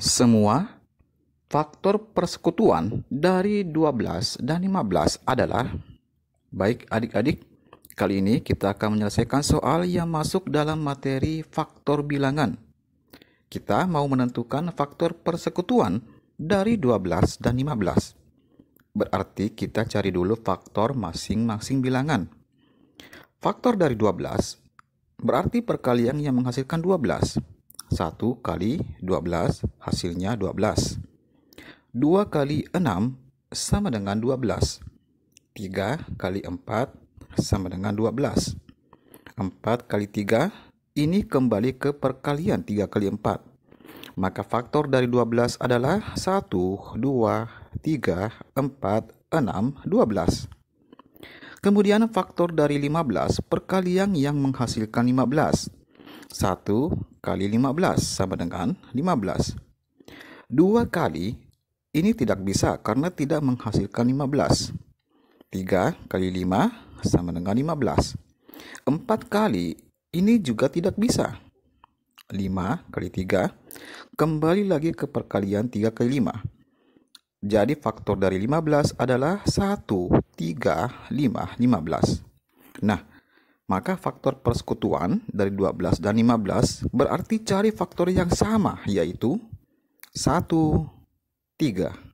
Semua faktor persekutuan dari 12 dan 15 adalah baik adik-adik kali ini kita akan menyelesaikan soal yang masuk dalam materi faktor bilangan. Kita mau menentukan faktor persekutuan dari 12 dan 15. Berarti kita cari dulu faktor masing-masing bilangan. Faktor dari 12 berarti perkalian yang menghasilkan 12 1 kali 12 hasilnya 12. 2 kali 6 sama dengan 12. 3 kali 4 sama dengan 12. 4 kali 3 ini kembali ke perkalian 3 kali 4. Maka faktor dari 12 adalah 1, 2, 3, 4, 6, 12. Kemudian faktor dari 15 perkalian yang menghasilkan 15. 15. 1 kali 15 sama dengan 15. 2 kali ini tidak bisa karena tidak menghasilkan 15. 3 kali 5 sama dengan 15. 4 kali ini juga tidak bisa. 5 kali 3 kembali lagi ke perkalian 3 kali 5. Jadi faktor dari 15 adalah 1, 3, 5, 15. Nah, maka faktor persekutuan dari 12 dan 15 berarti cari faktor yang sama yaitu 1 3